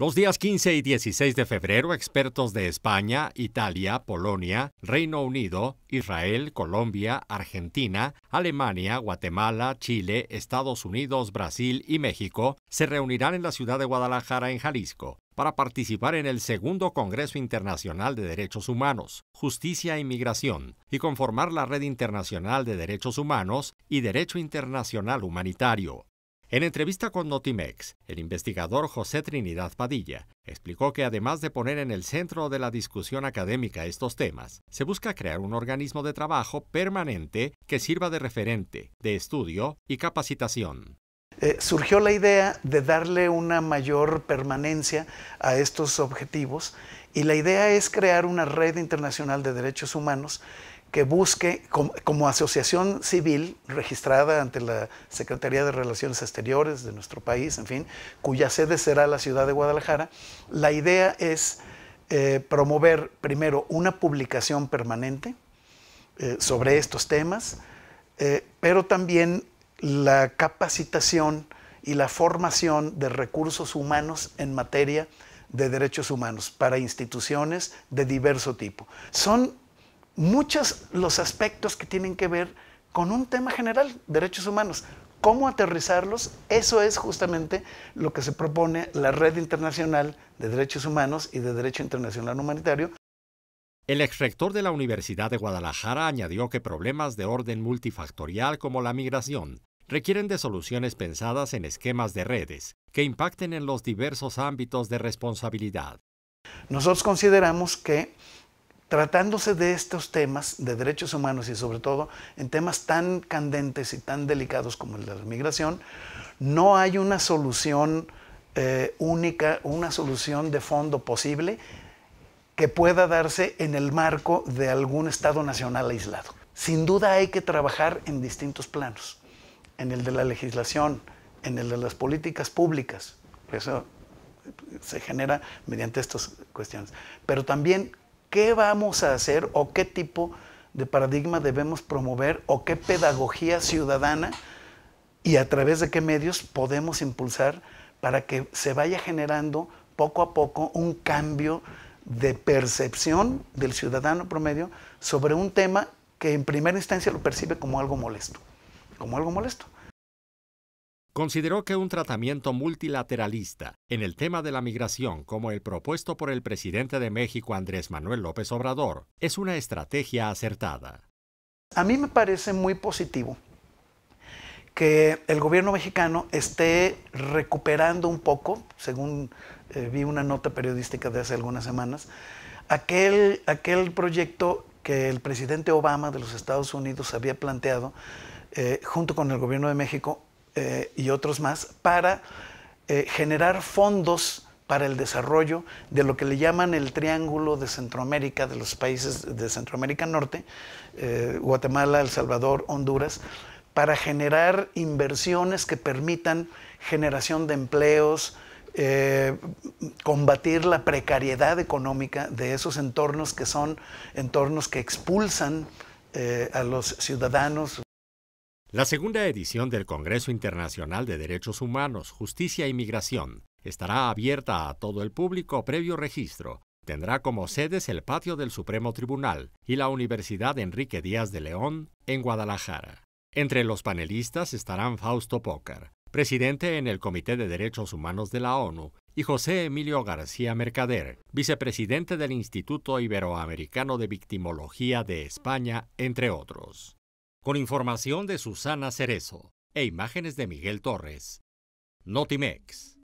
Los días 15 y 16 de febrero, expertos de España, Italia, Polonia, Reino Unido, Israel, Colombia, Argentina, Alemania, Guatemala, Chile, Estados Unidos, Brasil y México se reunirán en la ciudad de Guadalajara, en Jalisco, para participar en el segundo Congreso Internacional de Derechos Humanos, Justicia e Inmigración, y conformar la Red Internacional de Derechos Humanos y Derecho Internacional Humanitario. En entrevista con Notimex, el investigador José Trinidad Padilla explicó que además de poner en el centro de la discusión académica estos temas, se busca crear un organismo de trabajo permanente que sirva de referente, de estudio y capacitación. Eh, surgió la idea de darle una mayor permanencia a estos objetivos y la idea es crear una red internacional de derechos humanos que busque como, asociación civil registrada ante la Secretaría de Relaciones Exteriores de nuestro país, en fin, cuya sede será la ciudad de Guadalajara. La idea es eh, promover primero una publicación permanente eh, sobre estos temas, eh, pero también la capacitación y la formación de recursos humanos en materia de derechos humanos para instituciones de diverso tipo. Son muchos los aspectos que tienen que ver con un tema general, derechos humanos. ¿Cómo aterrizarlos? Eso es justamente lo que se propone la Red Internacional de Derechos Humanos y de Derecho Internacional Humanitario. El exrector de la Universidad de Guadalajara añadió que problemas de orden multifactorial como la migración requieren de soluciones pensadas en esquemas de redes que impacten en los diversos ámbitos de responsabilidad. Nosotros consideramos que tratándose de estos temas de derechos humanos y sobre todo en temas tan candentes y tan delicados como el de la migración, no hay una solución eh, única, una solución de fondo posible que pueda darse en el marco de algún Estado nacional aislado. Sin duda hay que trabajar en distintos planos, en el de la legislación, en el de las políticas públicas, eso se genera mediante estas cuestiones, pero también qué vamos a hacer o qué tipo de paradigma debemos promover o qué pedagogía ciudadana y a través de qué medios podemos impulsar para que se vaya generando poco a poco un cambio de percepción del ciudadano promedio sobre un tema que en primera instancia lo percibe como algo molesto, como algo molesto consideró que un tratamiento multilateralista en el tema de la migración como el propuesto por el presidente de México Andrés Manuel López Obrador es una estrategia acertada. A mí me parece muy positivo que el gobierno mexicano esté recuperando un poco, según eh, vi una nota periodística de hace algunas semanas, aquel, aquel proyecto que el presidente Obama de los Estados Unidos había planteado eh, junto con el gobierno de México eh, y otros más para eh, generar fondos para el desarrollo de lo que le llaman el Triángulo de Centroamérica, de los países de Centroamérica Norte, eh, Guatemala, El Salvador, Honduras, para generar inversiones que permitan generación de empleos, combatir la precariedad económica de esos entornos que son entornos que expulsan a los ciudadanos. La segunda edición del Congreso Internacional de Derechos Humanos, Justicia y Migración estará abierta a todo el público previo registro. Tendrá como sedes el patio del Supremo Tribunal y la Universidad Enrique Díaz de León en Guadalajara. Entre los panelistas estarán Fausto Pócar, presidente en el Comité de Derechos Humanos de la ONU, y José Emilio García Mercader, vicepresidente del Instituto Iberoamericano de Victimología de España, entre otros con información de Susana Cerezo e imágenes de Miguel Torres. Notimex.